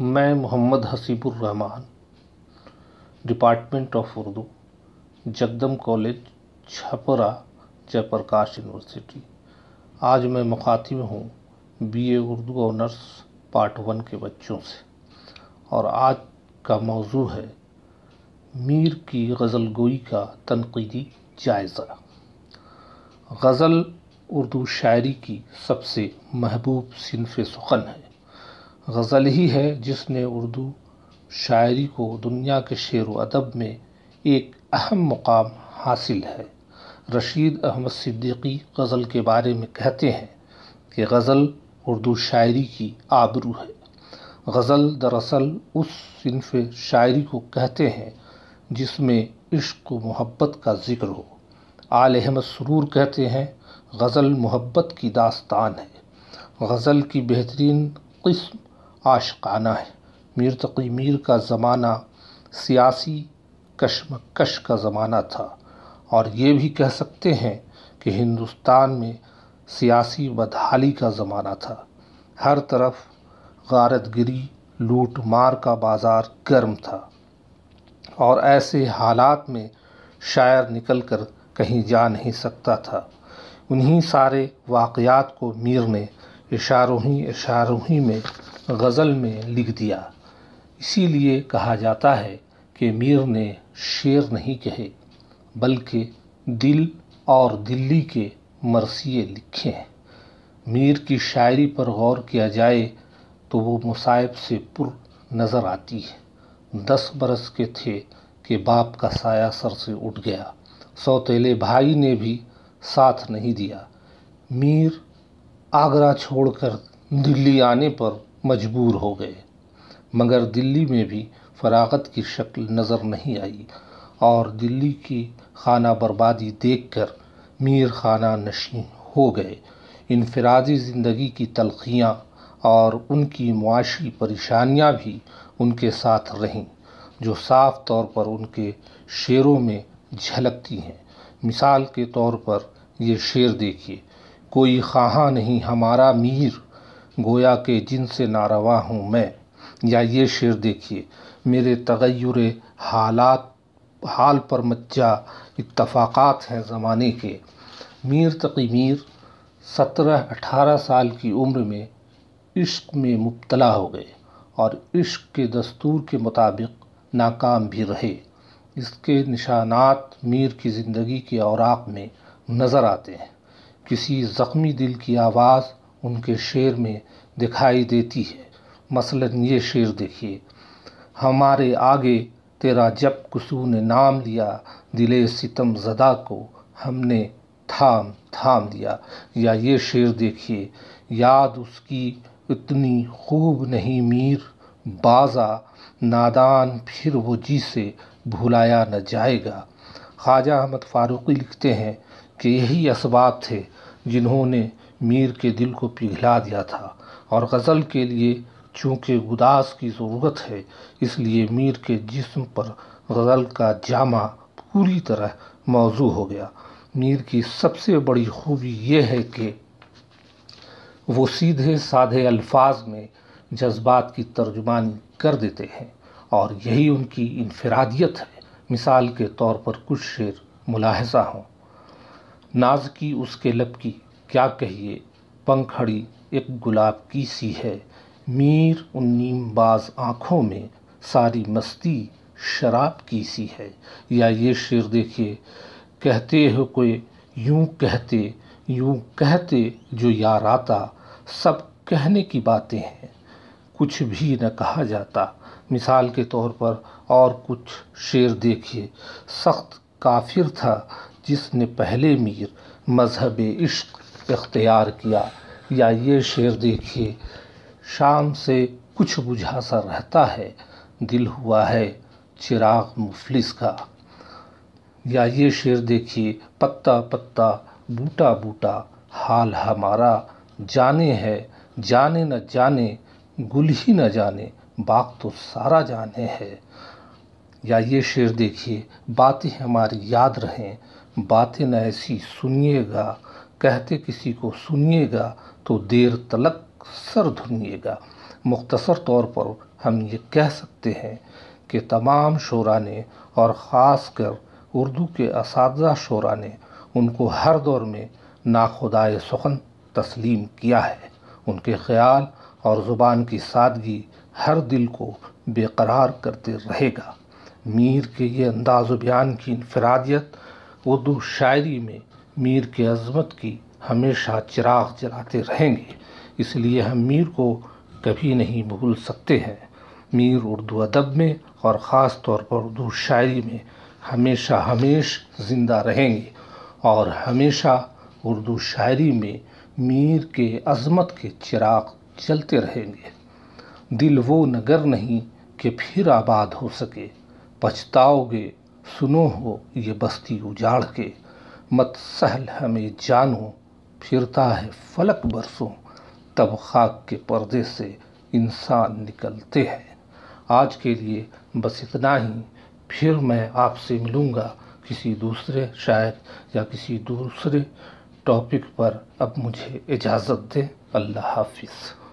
मैं Mohammad Hasibur Rahman department of Urdu Jagdam college Chhapra Jayaprakash university आज मैं मुखातिब हूँ BA Urdu honours part one के बच्चों से और आज का मौजू है मीर की गज़ल गोई का तनकीदी जायज़ा गज़ल उर्दू शायरी की सबसे महबूब सिनफ सुखन है गज़ल ही है जिसने उर्दू शायरी को दुनिया के शेर व अदब में एक अहम मुकाम हासिल है रशीद अहमद सिद्दीकी गज़ल के बारे में कहते हैं कि गज़ल उर्दू शायरी की आबरू है गज़ल दरअसल उस सिनफ शायरी को कहते हैं जिसमें इश्क व मोहब्बत का जिक्र हो आल अहमद सुरूर कहते हैं गज़ल मोहब्बत की दास्तान है गज़ल की बेहतरीन किस्म आशकाना है मीर तकी मीर का ज़माना सियासी कशमकश का ज़माना था और ये भी कह सकते हैं कि हिंदुस्तान में सियासी बदहाली का ज़माना था हर तरफ गारतगिरी लूट मार का बाज़ार गर्म था और ऐसे हालात में शायर निकल कर कहीं जा नहीं सकता था उन्हीं सारे वाक़ात को मीर ने इशारों ही इशारों ही में गज़ल में लिख दिया इसीलिए कहा जाता है कि मीर ने शेर नहीं कहे बल्कि दिल और दिल्ली के मरसिए लिखे हैं मीर की शायरी पर गौर किया जाए तो वो मुसाइब से पुर नज़र आती है दस बरस के थे कि बाप का साया सर से उठ गया सौतेले भाई ने भी साथ नहीं दिया मीर आगरा छोड़कर दिल्ली आने पर मजबूर हो गए मगर दिल्ली में भी फ़राग़त की शक्ल नज़र नहीं आई और दिल्ली की खाना बर्बादी देखकर मीर खाना नशी हो गए इनफरादी ज़िंदगी की तलखियाँ और उनकी मुआशी परेशानियाँ भी उनके साथ रहीं जो साफ तौर पर उनके शेरों में झलकती हैं मिसाल के तौर पर ये शेर देखिए कोई खाहा नहीं हमारा मीर गोया के जिनसे नारवा हूँ मैं या ये शेर देखिए मेरे तगैर हालात हाल पर मच्चा इतफाक़ात हैं ज़माने के मीर तकी मीर सत्रह अठारह साल की उम्र में इश्क में मुबतला हो गए और इश्क के दस्तूर के मुताबिक नाकाम भी रहे इसके निशानात मीर की ज़िंदगी के औराक में नज़र आते हैं किसी ज़ख्मी दिल की आवाज़ उनके शेर में दिखाई देती है मसलन ये शेर देखिए हमारे आगे तेरा जब कुसू ने नाम लिया दिले सितम जदा को हमने थाम थाम दिया या ये शेर देखिए याद उसकी इतनी खूब नहीं मीर बाजा नादान फिर वो जी से भुलाया न जाएगा ख्वाजा अहमद फ़ारूक़ी लिखते हैं कि यही इसबाब थे जिन्होंने मीर के दिल को पिघला दिया था और गज़ल के लिए चूँकि उदास की ज़रूरत है इसलिए मीर के जिस्म पर गज़ल का जामा पूरी तरह मौजू हो गया मीर की सबसे बड़ी खूबी यह है कि वो सीधे साधे अल्फाज में जज्बात की तर्जुमानी कर देते हैं और यही उनकी इनफरादियत है मिसाल के तौर पर कुछ शेर मुलाहजा हों नाज की उसके लब की क्या कहिए पंखड़ी एक गुलाब की सी है मीर उन नीमबाज आँखों में सारी मस्ती शराब की सी है या ये शेर देखिए कहते हो कोई यूं कहते यूं कहते जो यार आता सब कहने की बातें हैं कुछ भी न कहा जाता मिसाल के तौर पर और कुछ शेर देखिए सख्त काफिर था जिसने पहले मीर मजहब इश्क इख्तियार किया या ये शेर देखिए शाम से कुछ बुझा सा रहता है दिल हुआ है चिराग मुफलिस का या ये शेर देखिए पत्ता पत्ता बूटा बूटा हाल हमारा जाने है जाने न जाने गुल ही न जाने बाग तो सारा जाने है या ये शेर देखिए बातें हमारी याद रहें बातें न ऐसी सुनिएगा कहते किसी को सुनिएगा तो देर तलक सर धुनिएगा मुख्तसर तौर पर हम ये कह सकते हैं कि तमाम शोरा ने और ख़ास कर उर्दू के इस शोरा ने उनको हर दौर में नाखुदाय सुखन तस्लीम किया है उनके ख्याल और ज़ुबान की सादगी हर दिल को बेकरार करते रहेगा मीर के ये अंदाज़ बयान की इनफरादियत उर्दू शायरी में मीर के अज़मत की हमेशा चिराग जलाते रहेंगे इसलिए हम मीर को कभी नहीं भूल सकते हैं मीर उर्दू अदब में और ख़ास तौर पर उर्दू शायरी में हमेशा हमेश ज़िंदा रहेंगे और हमेशा उर्दू शायरी में मीर के अज़मत के चिराग चलते रहेंगे दिल वो नगर नहीं कि फिर आबाद हो सके पछताओगे सुनो हो ये बस्ती उजाड़ के मत सहल हमें जानो फिरता है फलक बरसों तब खाक के पर्दे से इंसान निकलते हैं आज के लिए बस इतना ही फिर मैं आपसे मिलूँगा किसी दूसरे शायर या किसी दूसरे टॉपिक पर अब मुझे इजाज़त दें अल्लाह हाफिज़